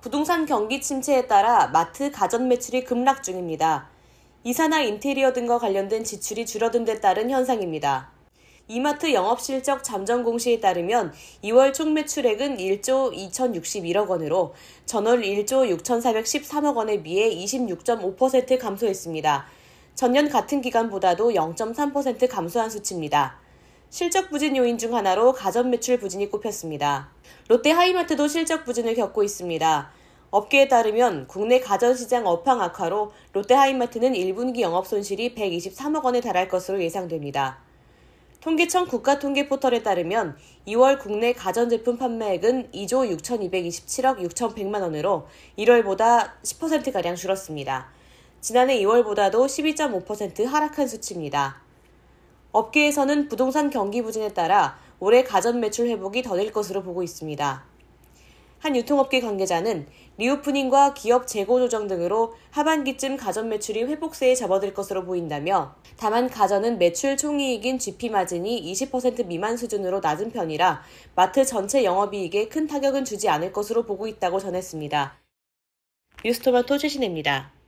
부동산 경기 침체에 따라 마트 가전 매출이 급락 중입니다. 이사나 인테리어 등과 관련된 지출이 줄어든 데 따른 현상입니다. 이마트 영업실적 잠정 공시에 따르면 2월 총 매출액은 1조 2061억 원으로 전월 1조 6413억 원에 비해 26.5% 감소했습니다. 전년 같은 기간보다도 0.3% 감소한 수치입니다. 실적 부진 요인 중 하나로 가전 매출 부진이 꼽혔습니다. 롯데 하이마트도 실적 부진을 겪고 있습니다. 업계에 따르면 국내 가전시장 업황 악화로 롯데 하이마트는 1분기 영업 손실이 123억 원에 달할 것으로 예상됩니다. 통계청 국가통계 포털에 따르면 2월 국내 가전제품 판매액은 2조 6,227억 6,100만 원으로 1월보다 10%가량 줄었습니다. 지난해 2월보다도 12.5% 하락한 수치입니다. 업계에서는 부동산 경기 부진에 따라 올해 가전 매출 회복이 더딜 것으로 보고 있습니다. 한 유통업계 관계자는 리오프닝과 기업 재고 조정 등으로 하반기쯤 가전 매출이 회복세에 접어들 것으로 보인다며 다만 가전은 매출 총이익인 GP 마진이 20% 미만 수준으로 낮은 편이라 마트 전체 영업이익에 큰 타격은 주지 않을 것으로 보고 있다고 전했습니다. 뉴스토마토 최신입니다